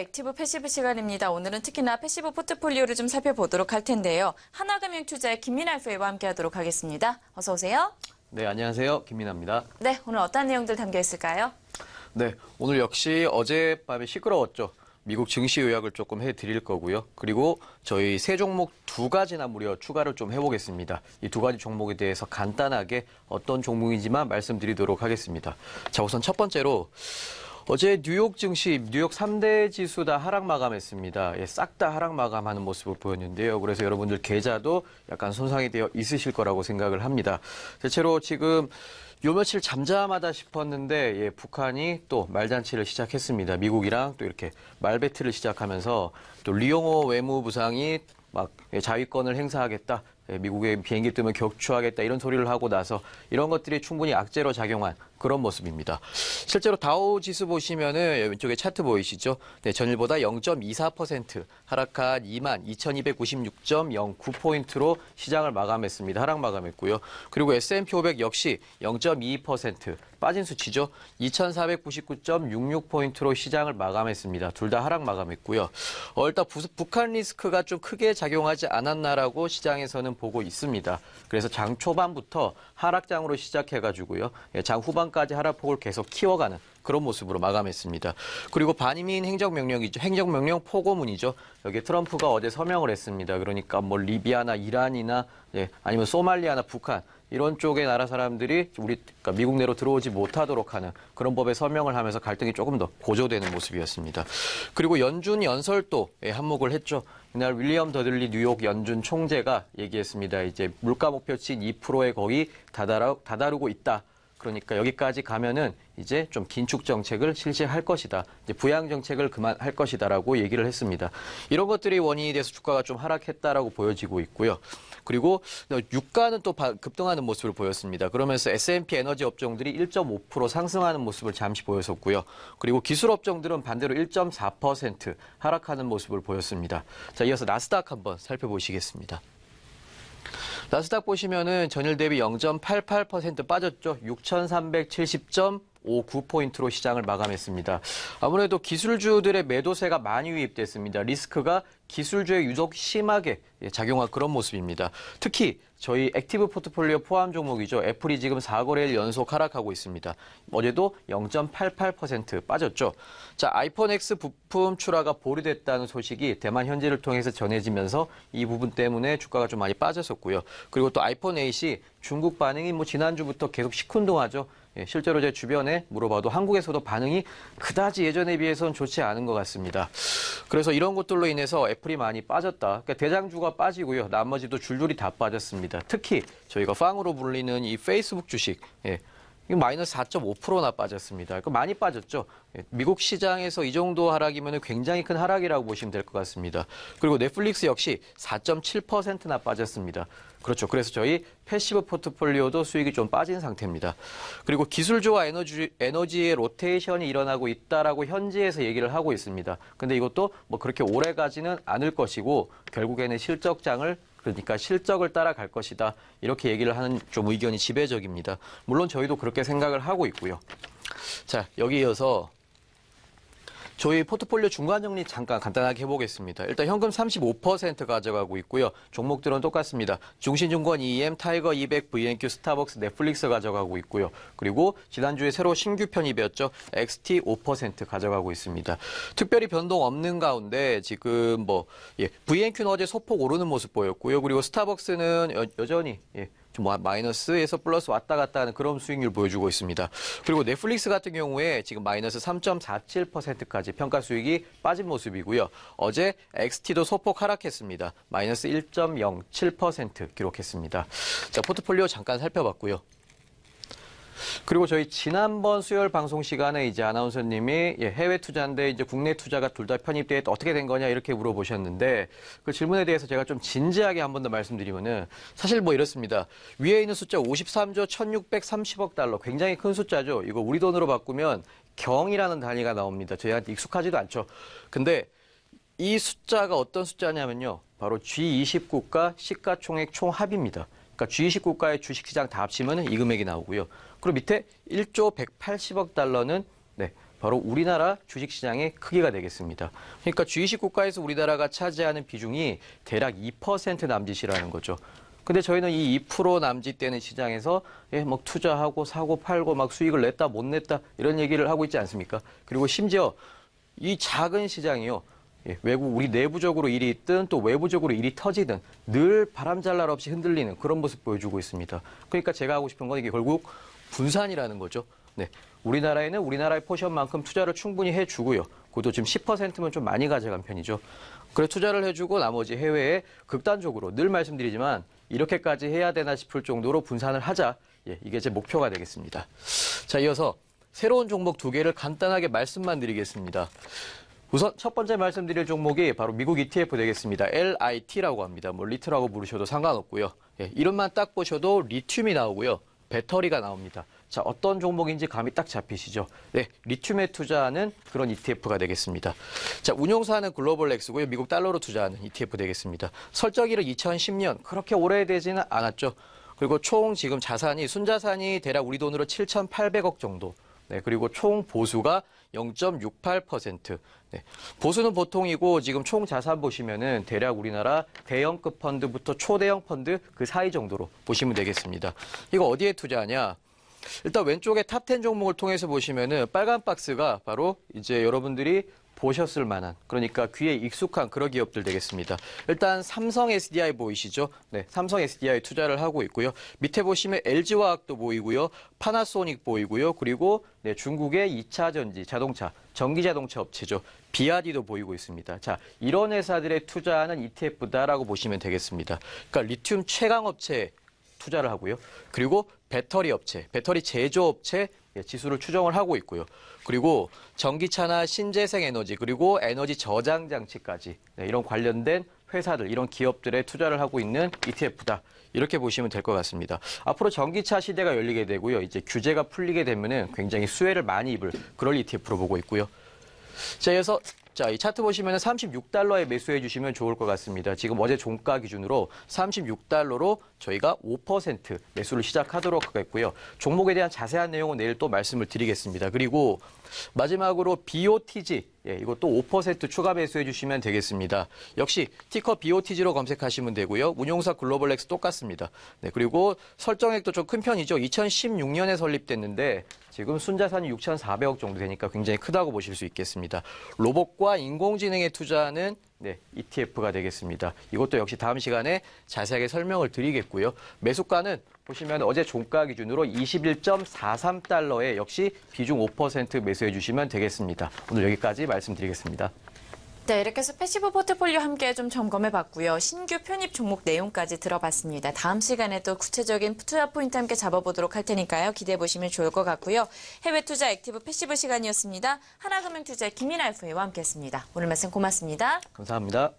액티브 패시브 시간입니다. 오늘은 특히나 패시브 포트폴리오를 좀 살펴보도록 할 텐데요. 하나금융투자의 김민아 FA와 함께하도록 하겠습니다. 어서 오세요. 네, 안녕하세요. 김민아입니다. 네, 오늘 어떤 내용들 담겨 있을까요? 네, 오늘 역시 어젯밤에 시끄러웠죠. 미국 증시 요약을 조금 해드릴 거고요. 그리고 저희 세 종목 두 가지나 무려 추가를 좀 해보겠습니다. 이 두 가지 종목에 대해서 간단하게 어떤 종목인지만 말씀드리도록 하겠습니다. 자, 우선 첫 번째로 어제 뉴욕 증시, 뉴욕 3대 지수 다 하락 마감했습니다. 예, 싹 다 하락 마감하는 모습을 보였는데요. 그래서 여러분들 계좌도 약간 손상이 되어 있으실 거라고 생각을 합니다. 대체로 지금 요 며칠 잠잠하다 싶었는데 예, 북한이 또 말잔치를 시작했습니다. 미국이랑 또 이렇게 말배틀을 시작하면서 또 리용호 외무부상이 막 예, 자위권을 행사하겠다. 예, 미국의 비행기 뜨면 격추하겠다 이런 소리를 하고 나서 이런 것들이 충분히 악재로 작용한 그런 모습입니다. 실제로 다우 지수 보시면은 왼쪽에 차트 보이시죠? 네, 전일보다 0.24% 하락한 22,296.09포인트로 시장을 마감했습니다. 하락 마감했고요. 그리고 S&P 500 역시 0.22% 빠진 수치죠. 2,499.66포인트로 시장을 마감했습니다. 둘 다 하락 마감했고요. 어, 일단 부, 북한 리스크가 좀 크게 작용하지 않았나라고 시장에서는 보고 있습니다. 그래서 장 초반부터 하락장으로 시작해가지고요. 예, 장 후반 상황까지 하락폭을 계속 키워가는 그런 모습으로 마감했습니다. 그리고 반이민 행정명령이죠. 행정명령 포고문이죠. 여기에 트럼프가 어제 서명을 했습니다. 그러니까 뭐 리비아나 이란이나 예, 아니면 소말리아나 북한 이런 쪽의 나라 사람들이 우리 그러니까 미국 내로 들어오지 못하도록 하는 그런 법에 서명을 하면서 갈등이 조금 더 고조되는 모습이었습니다. 그리고 연준 연설도 예, 한몫을 했죠. 이날 윌리엄 더들리 뉴욕 연준 총재가 얘기했습니다. 이제 물가 목표치 2%에 거의 다다르고 있다. 그러니까 여기까지 가면은 이제 좀 긴축 정책을 실시할 것이다. 부양 정책을 그만할 것이다라고 얘기를 했습니다. 이런 것들이 원인이 돼서 주가가 좀 하락했다라고 보여지고 있고요. 그리고 유가는 또 급등하는 모습을 보였습니다. 그러면서 S&P 에너지 업종들이 1.5% 상승하는 모습을 잠시 보였었고요. 그리고 기술 업종들은 반대로 1.4% 하락하는 모습을 보였습니다. 자, 이어서 나스닥 한번 살펴보시겠습니다. 나스닥 보시면은 전일 대비 0.88% 빠졌죠. 6,370점 59포인트로 시장을 마감했습니다. 아무래도 기술주들의 매도세가 많이 유입됐습니다. 리스크가 기술주의 유독 심하게 작용한 그런 모습입니다. 특히 저희 액티브 포트폴리오 포함 종목이죠. 애플이 지금 4거래일 연속 하락하고 있습니다. 어제도 0.88% 빠졌죠. 자, 아이폰 X 부품 출하가 보류됐다는 소식이 대만 현지를 통해서 전해지면서 이 부분 때문에 주가가 좀 많이 빠졌었고요. 그리고 또 아이폰 8이 중국 반응이 뭐 지난주부터 계속 시큰둥하죠. 예, 실제로 제 주변에 물어봐도 한국에서도 반응이 그다지 예전에 비해선 좋지 않은 것 같습니다. 그래서 이런 것들로 인해서 애플이 많이 빠졌다. 그러니까 대장주가 빠지고요. 나머지도 줄줄이 다 빠졌습니다. 특히 저희가 팡으로 불리는 이 페이스북 주식. 예, 마이너스 4.5%나 빠졌습니다. 그 많이 빠졌죠. 예, 미국 시장에서 이 정도 하락이면 굉장히 큰 하락이라고 보시면 될 것 같습니다. 그리고 넷플릭스 역시 4.7%나 빠졌습니다. 그렇죠. 그래서 저희 패시브 포트폴리오도 수익이 좀 빠진 상태입니다. 그리고 기술조와 에너지, 에너지의 로테이션이 일어나고 있다라고 현지에서 얘기를 하고 있습니다. 근데 이것도 뭐 그렇게 오래 가지는 않을 것이고 결국에는 실적장을 그러니까 실적을 따라갈 것이다. 이렇게 얘기를 하는 좀 의견이 지배적입니다. 물론 저희도 그렇게 생각을 하고 있고요. 자, 여기 이어서 저희 포트폴리오 중간 정리 잠깐 간단하게 해보겠습니다. 일단 현금 35% 가져가고 있고요. 종목들은 똑같습니다. 중신증권 EM, 타이거 200, VNQ, 스타벅스, 넷플릭스 가져가고 있고요. 그리고 지난주에 새로 신규 편입이었죠. XT 5% 가져가고 있습니다. 특별히 변동 없는 가운데 지금 뭐 예, VNQ는 어제 소폭 오르는 모습 보였고요. 그리고 스타벅스는 여, 전히 예, 좀 마이너스에서 플러스 왔다 갔다 하는 그런 수익률 보여주고 있습니다. 그리고 넷플릭스 같은 경우에 지금 마이너스 3.47%까지 평가 수익이 빠진 모습이고요. 어제 XT도 소폭 하락했습니다. 마이너스 1.07% 기록했습니다. 자, 포트폴리오 잠깐 살펴봤고요. 그리고 저희 지난번 수요일 방송 시간에 이제 아나운서님이 예, 해외 투자인데 이제 국내 투자가 둘 다 편입돼 어떻게 된 거냐 이렇게 물어보셨는데 그 질문에 대해서 제가 좀 진지하게 한 번 더 말씀드리면은 사실 뭐 이렇습니다. 위에 있는 숫자 53조 1630억 달러 굉장히 큰 숫자죠. 이거 우리 돈으로 바꾸면 경이라는 단위가 나옵니다. 저희한테 익숙하지도 않죠. 근데 이 숫자가 어떤 숫자냐면요. 바로 G20 국가 시가총액 총합입니다. 그러니까 G20 국가의 주식시장 다 합치면 이 금액이 나오고요. 그리고 밑에 1조 180억 달러는 네, 바로 우리나라 주식시장의 크기가 되겠습니다. 그러니까 G20 국가에서 우리나라가 차지하는 비중이 대략 2% 남짓이라는 거죠. 근데 저희는 이 2% 남짓되는 시장에서 예, 막 뭐 투자하고 사고 팔고 막 수익을 냈다 못 냈다 이런 얘기를 하고 있지 않습니까? 그리고 심지어 이 작은 시장이요. 예, 외국 우리 내부적으로 일이 있든 또 외부적으로 일이 터지든 늘 바람잘 날 없이 흔들리는 그런 모습 보여주고 있습니다. 그러니까 제가 하고 싶은 건 이게 결국 분산이라는 거죠. 네. 우리나라에는 우리나라의 포션만큼 투자를 충분히 해주고요. 그것도 지금 10%면 좀 많이 가져간 편이죠. 그래 투자를 해주고 나머지 해외에 극단적으로 늘 말씀드리지만 이렇게까지 해야 되나 싶을 정도로 분산을 하자. 예, 이게 제 목표가 되겠습니다. 자, 이어서 새로운 종목 두 개를 간단하게 말씀만 드리겠습니다. 우선 첫 번째 말씀드릴 종목이 바로 미국 ETF 되겠습니다. LIT라고 합니다. 뭐 리트라고 부르셔도 상관없고요. 예, 이름만 딱 보셔도 리튬이 나오고요. 배터리가 나옵니다. 자, 어떤 종목인지 감이 딱 잡히시죠? 네, 리튬에 투자하는 그런 ETF가 되겠습니다. 자, 운용사는 글로벌 엑스고요. 미국 달러로 투자하는 ETF 되겠습니다. 설정일은 2010년. 그렇게 오래되지는 않았죠. 그리고 총 지금 자산이 순자산이 대략 우리 돈으로 7,800억 정도. 네, 그리고 총 보수가 0.68%. 네, 보수는 보통이고 지금 총 자산 보시면은 대략 우리나라 대형급 펀드부터 초대형 펀드 그 사이 정도로 보시면 되겠습니다. 이거 어디에 투자하냐? 일단 왼쪽에 탑 10 종목을 통해서 보시면은 빨간 박스가 바로 이제 여러분들이 보셨을 만한 그러니까 귀에 익숙한 그런 기업들 되겠습니다. 일단 삼성 SDI 보이시죠? 네, 삼성 SDI 투자를 하고 있고요. 밑에 보시면 LG화학도 보이고요. 파나소닉 보이고요. 그리고 네, 중국의 2차 전지 자동차, 전기 자동차 업체죠. 비아디도 보이고 있습니다. 자, 이런 회사들의 투자는 ETF다라고 보시면 되겠습니다. 그러니까 리튬 최강 업체 투자를 하고요. 그리고 배터리 업체, 배터리 제조 업체, 예, 지수를 추정을 하고 있고요. 그리고 전기차나 신재생 에너지 그리고 에너지 저장 장치까지 네, 이런 관련된 회사들 이런 기업들에 투자를 하고 있는 ETF다. 이렇게 보시면 될 것 같습니다. 앞으로 전기차 시대가 열리게 되고요. 이제 규제가 풀리게 되면은 굉장히 수혜를 많이 입을 그럴 ETF로 보고 있고요. 자, 이어서 자, 이 차트 보시면 36달러에 매수해 주시면 좋을 것 같습니다. 지금 어제 종가 기준으로 36달러로 저희가 5% 매수를 시작하도록 하겠고요. 종목에 대한 자세한 내용은 내일 또 말씀을 드리겠습니다. 그리고 마지막으로 BOTG 예, 이것도 5% 추가 배수해 주시면 되겠습니다. 역시 티커 BOTG로 검색하시면 되고요. 운용사 글로벌렉스 똑같습니다. 네, 그리고 설정액도 좀 큰 편이죠. 2016년에 설립됐는데 지금 순자산이 6,400억 정도 되니까 굉장히 크다고 보실 수 있겠습니다. 로봇과 인공지능에 투자하는 네, ETF가 되겠습니다. 이것도 역시 다음 시간에 자세하게 설명을 드리겠고요. 매수가는 보시면 어제 종가 기준으로 21.43달러에 역시 비중 5% 매수해 주시면 되겠습니다. 오늘 여기까지 말씀드리겠습니다. 네, 이렇게 해서 패시브 포트폴리오 함께 좀 점검해 봤고요. 신규 편입 종목 내용까지 들어봤습니다. 다음 시간에 도 구체적인 투자 포인트 함께 잡아보도록 할 테니까요. 기대해 보시면 좋을 것 같고요. 해외 투자 액티브 패시브 시간이었습니다. 하나금융투자 의김인알 FA와 함께했습니다. 오늘 말씀 고맙습니다. 감사합니다.